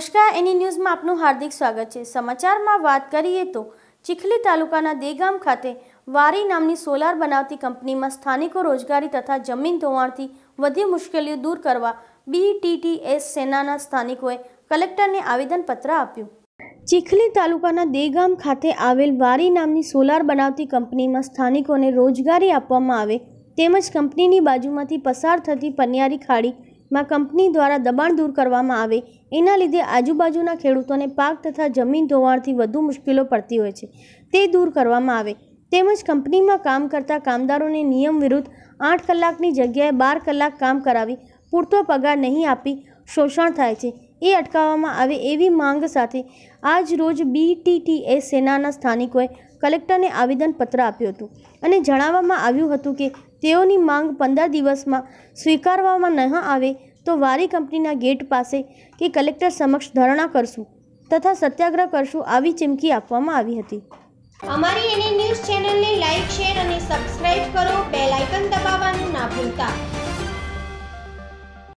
નમસ્કાર એની ન્યૂઝમાં આપનું હાર્દિક સ્વાગત છે સમાચારમાં વાત કરીએ તો ચીખલી તાલુકાના દેગામ ખાતે વારી નામની સોલાર બનાવતી કંપનીમાં સ્થાનિકો રોજગારી તથા જમીન ધોવાણથી વધી મુશ્કેલીઓ દૂર કરવા બીટીટીએસ સેનાના સ્થાનિકોએ કલેક્ટરને આવેદનપત્ર આપ્યું ચીખલી તાલુકાના દેગામ ખાતે આવેલ વારી નામની સોલાર બનાવતી કંપનીમાં સ્થાનિકોને રોજગારી આપવામાં આવે તેમજ કંપનીની બાજુમાંથી પસાર થતી પન્યારી ખાડી માં કંપની દ્વારા દબાણ દૂર કરવામાં આવે એના લીધે આજુબાજુના ખેડૂતોને પાક તથા જમીન ધોવાણથી વધુ મુશ્કેલીઓ પડતી હોય છે તે દૂર કરવામાં આવે તેમજ કંપનીમાં કામ કરતા કામદારોને નિયમ વિરુદ્ધ આઠ કલાકની જગ્યાએ બાર કલાક કામ કરાવી પૂરતો પગાર નહીં આપી શોષણ થાય છે એ અટકાવવામાં આવે એવી માંગ સાથે આજ રોજ બીટીટીએસ સેનાના સ્થાનિકોએ કલેક્ટરને આવેદનપત્ર આપ્યું હતું અને જણાવવામાં આવ્યું હતું કે તેઓની માંગ પંદર દિવસમાં સ્વીકારવામાં ન આવે તો વારી કંપનીના ગેટ પાસે કે કલેક્ટર સમક્ષ ધરણા કરશું તથા સત્યાગ્રહ કરશું આવી ચીમકી આપવામાં આવી હતી અમારી એની ન્યૂઝ ચેનલને લાઇક શેર અને સબસ્ક્રાઇબ કરો બેલ આઇકન દબાવવાનું ના ભૂલતા